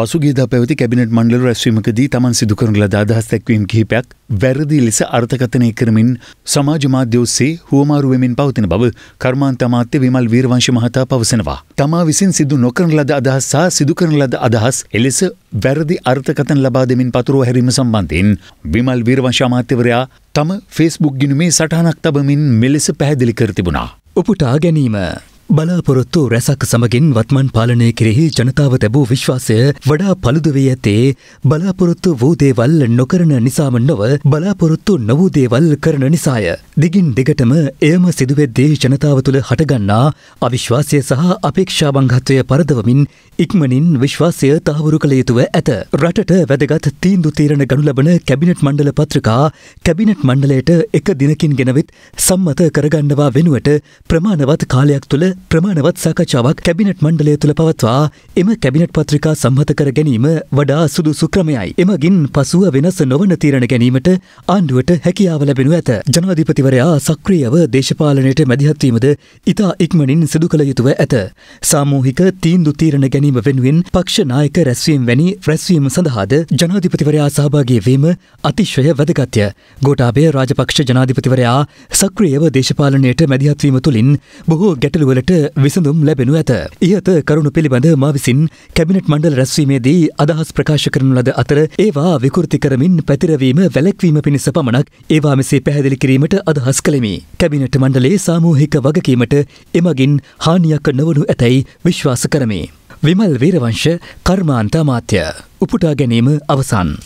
පසුගේද පැවති කැබිනට මණ්ඩල රැස්වීමකදී තමන් සිදුකරන ලද අදහස් දැක්වීම් කිහිපයක් වැරදි ලෙස අර්ථකථනය කරමින් සමාජ මාධ්‍ය ඔස්සේ හුවමාරුවමින් පවතින බව කර්මාන්ත අමාත්‍ය විමල් වීරවංශ මහතා පවසනවා. තමා විසින් සිදු නොකරන ලද අදහස් සහ සිදුකරන ලද අදහස් එලෙස වැරදි අර්ථකතන ලබා දෙමින් පතුරුව හැරීම සම්බන්ධයෙන් විමල් වීරවංශ අමාත්‍යවරයා තම ෆේස්බුක් ගිනුමේ සටහනක් තබමින් මෙලෙස පැහැදිලි කර තිබුණා. උපුටා ගැනීම බලාපොරොත්තු රැසක් සමගින් වත්මන් පාලනය කෙරෙහි ජනතාව තැබූ විශ්වාසය වඩා පළුදවේ ඇතේ බලාපොරොත්තු වූ දේවල් නොකරන නිසාම නොව බලාපොරොත්තු නොවූ දේවල් කරන නිසාය. දිගින් දිගටම එයම සිදුවෙද්දී ජනතාව තුළ හටගන්නා අවිශ්වාසය සහ අපේක්ෂාබංගත්වය පරදවමින් ඉක්මනින් විශ්වාසය තහවුරු කළ යුතුව ඇත. රටට වැදගත් තීන්දු තීරණ ගනු ලබන කැබිනට් මණ්ඩල පත්‍රිකා කැබිනට් මණ්ඩලයට එක දිනකින් ගෙනවිත් සම්මත කරගන්නවා වෙනුවට ප්‍රමාණවත් කාලයක් තුළ ප්‍රමාණවත් සාකච්ඡාවක් කැබිනට් මණ්ඩලය තුළ පවත්වා එම කැබිනට් පත්‍රිකා සම්හත කර ගැනීම වඩා සුදුසු ක්‍රමයයි. එමගින් පසුව වෙනස් නොවන තීරණ ගැනීමට ආණ්ඩුවට හැකියාව ලැබෙනු ඇත. ජනාධිපතිවරයා සක්‍රියව දේශපාලනයට මැදිහත්වීමද ඉතා ඉක්මනින් සිදු කළ යුතුව ඇත. සාමූහික තීන්දු තීරණ ගැනීම වෙනුවෙන් පක්ෂ නායක රැස්වීම් වැනි රැස්වීම සඳහාද ජනාධිපතිවරයා සහභාගී වීම අතිශය වැදගත්ය. ගෝටාබේ රාජපක්ෂ ජනාධිපතිවරයා සක්‍රියව දේශපාලනයට මැදිහත්වීම තුළින් බොහෝ ගැටලුවලට ප්‍රශ්නයට විසඳුම් ලැබෙනු ඇත. ඉහත කරුණු පිළිබඳ මා විසින් කැබිනට් මණ්ඩල රැස්වීමේදී අදහස් ප්‍රකාශ කරනු ලද අතර ඒවා විකෘති කරමින් පැතිරවීම වැලැක්වීම පිණිස පමණක් ඒවා මෙසේ පැහැදිලි කිරීමට අදහස් කළෙමි. කැබිනට් මණ්ඩලේ සාමූහික වගකීමට එමගින් හානියක් නොවනු ඇතැයි විශ්වාස කරමි. විමල් වීරවංශ කර්මාන්ත අමාත්‍ය උපුටා ගැනීම අවසන්.